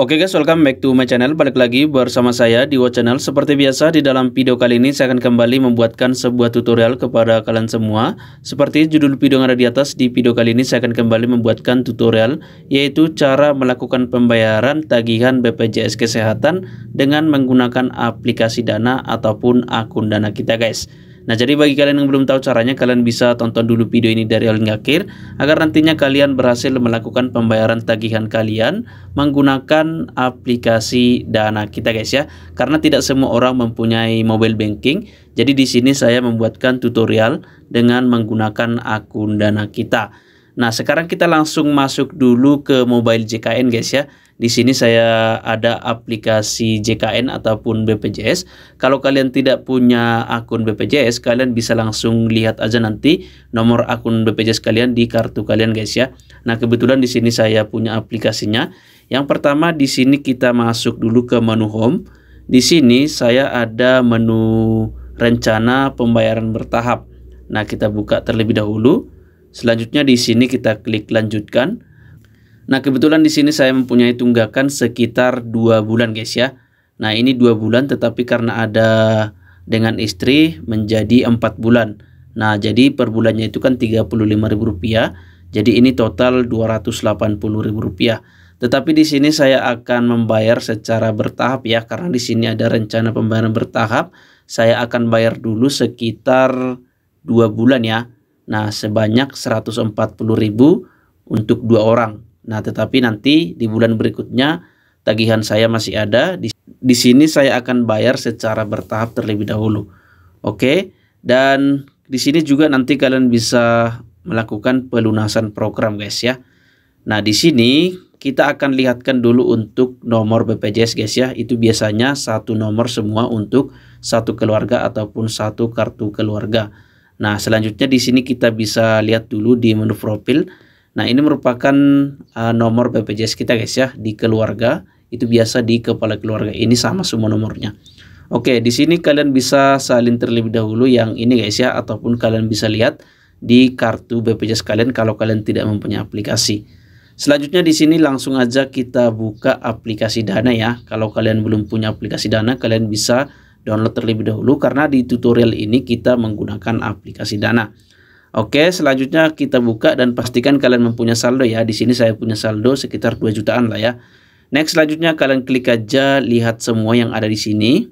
Oke guys, welcome back to my channel. Balik lagi bersama saya di Channel. Seperti biasa, di dalam video kali ini saya akan kembali membuatkan sebuah tutorial kepada kalian semua. Seperti judul video yang ada di atas, di video kali ini saya akan kembali membuatkan tutorial, yaitu cara melakukan pembayaran tagihan BPJS Kesehatan dengan menggunakan aplikasi Dana ataupun akun Dana kita guys. Nah, jadi bagi kalian yang belum tahu caranya, kalian bisa tonton dulu video ini dari link akhir agar nantinya kalian berhasil melakukan pembayaran tagihan kalian menggunakan aplikasi Dana kita guys ya. Karena tidak semua orang mempunyai mobile banking, jadi di sini saya membuatkan tutorial dengan menggunakan akun Dana kita. Nah, sekarang kita langsung masuk dulu ke mobile JKN guys ya. Di sini saya ada aplikasi JKN ataupun BPJS. Kalau kalian tidak punya akun BPJS, kalian bisa langsung lihat aja nanti nomor akun BPJS kalian di kartu kalian guys ya. Nah, kebetulan di sini saya punya aplikasinya. Yang pertama di sini kita masuk dulu ke menu home. Di sini saya ada menu rencana pembayaran bertahap. Nah, kita buka terlebih dahulu. Selanjutnya di sini kita klik lanjutkan. Nah, kebetulan di sini saya mempunyai tunggakan sekitar dua bulan, guys ya. Nah, ini dua bulan tetapi karena ada dengan istri menjadi empat bulan. Nah, jadi per bulannya itu kan tiga puluh ribu rupiah. Jadi ini total dua ratus delapan puluh ribu rupiah. Tetapi di sini saya akan membayar secara bertahap ya karena di sini ada rencana pembayaran bertahap. Saya akan bayar dulu sekitar dua bulan ya. Nah, sebanyak seratus empat puluh ribu untuk dua orang. Nah, tetapi nanti di bulan berikutnya tagihan saya masih ada. Di, di sini saya akan bayar secara bertahap terlebih dahulu. Oke. Dan di sini juga nanti kalian bisa melakukan pelunasan program, guys ya. Nah, di sini kita akan lihatkan dulu untuk nomor BPJS guys ya. Itu biasanya satu nomor semua untuk satu keluarga ataupun satu kartu keluarga. Nah, selanjutnya di sini kita bisa lihat dulu di menu profil Nah, ini merupakan uh, nomor BPJS kita guys ya di keluarga. Itu biasa di kepala keluarga. Ini sama semua nomornya. Oke, di sini kalian bisa salin terlebih dahulu yang ini guys ya ataupun kalian bisa lihat di kartu BPJS kalian kalau kalian tidak mempunyai aplikasi. Selanjutnya di sini langsung aja kita buka aplikasi Dana ya. Kalau kalian belum punya aplikasi Dana, kalian bisa download terlebih dahulu karena di tutorial ini kita menggunakan aplikasi Dana. Oke, selanjutnya kita buka dan pastikan kalian mempunyai saldo ya. Di sini saya punya saldo sekitar 2 jutaan lah ya. Next, selanjutnya kalian klik aja lihat semua yang ada di sini.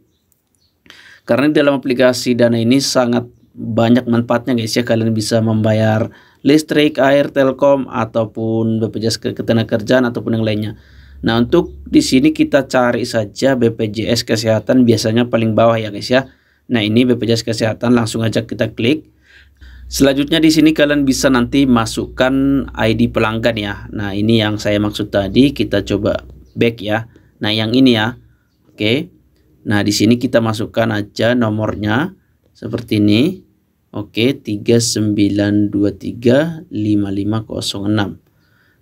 Karena dalam aplikasi Dana ini sangat banyak manfaatnya guys ya. Kalian bisa membayar listrik, air, telkom, ataupun BPJS Ketenagakerjaan ataupun yang lainnya. Nah, untuk di sini kita cari saja BPJS Kesehatan biasanya paling bawah ya guys ya. Nah, ini BPJS Kesehatan langsung aja kita klik. Selanjutnya di sini kalian bisa nanti masukkan ID pelanggan ya. Nah, ini yang saya maksud tadi kita coba back ya. Nah, yang ini ya. Oke. Nah, di sini kita masukkan aja nomornya seperti ini. Oke, 39235506.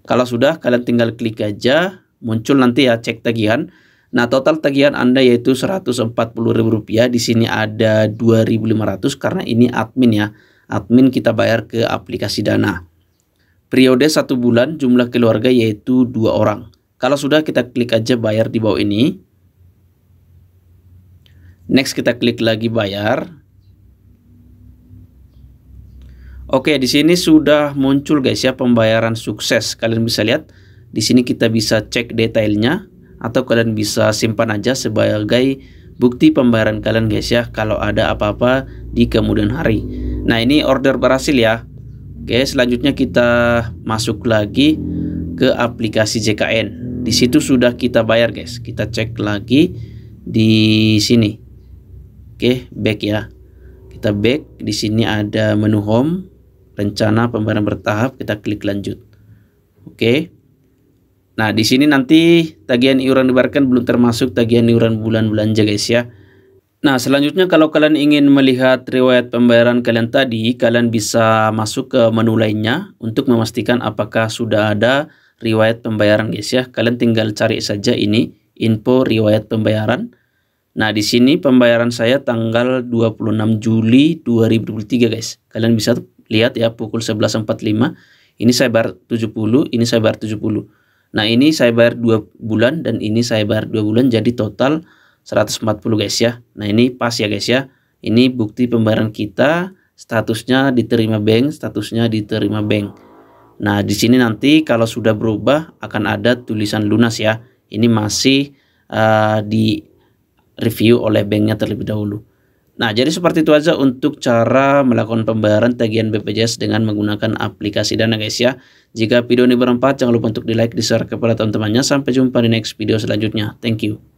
Kalau sudah kalian tinggal klik aja muncul nanti ya cek tagihan. Nah, total tagihan Anda yaitu Rp140.000. Di sini ada 2.500 karena ini admin ya admin kita bayar ke aplikasi Dana. Periode satu bulan jumlah keluarga yaitu dua orang. Kalau sudah kita klik aja bayar di bawah ini. Next kita klik lagi bayar. Oke, di sini sudah muncul guys ya pembayaran sukses. Kalian bisa lihat di sini kita bisa cek detailnya atau kalian bisa simpan aja sebagai bukti pembayaran kalian guys ya kalau ada apa-apa di kemudian hari. Nah ini order berhasil ya Oke selanjutnya kita masuk lagi ke aplikasi JKN di situ sudah kita bayar guys kita cek lagi di sini Oke back ya kita back di sini ada menu home rencana pembayaran bertahap kita klik lanjut Oke Nah, di sini nanti tagihan iuran dibayarkan belum termasuk tagihan iuran bulan bulan belanja guys ya. Nah, selanjutnya kalau kalian ingin melihat riwayat pembayaran kalian tadi, kalian bisa masuk ke menu lainnya untuk memastikan apakah sudah ada riwayat pembayaran guys ya. Kalian tinggal cari saja ini info riwayat pembayaran. Nah, di sini pembayaran saya tanggal 26 Juli 2023 guys. Kalian bisa lihat ya pukul 11.45. Ini saya bayar 70, ini saya bayar 70. Nah, ini saya bayar 2 bulan dan ini saya bayar 2 bulan jadi total 140 guys ya nah ini pas ya guys ya ini bukti pembayaran kita statusnya diterima bank statusnya diterima bank nah di sini nanti kalau sudah berubah akan ada tulisan lunas ya ini masih uh, di review oleh banknya terlebih dahulu Nah, jadi seperti itu aja untuk cara melakukan pembayaran tagihan BPJS dengan menggunakan aplikasi Dana guys ya. Jika video ini bermanfaat, jangan lupa untuk di-like, di-share kepada teman-temannya. Sampai jumpa di next video selanjutnya. Thank you.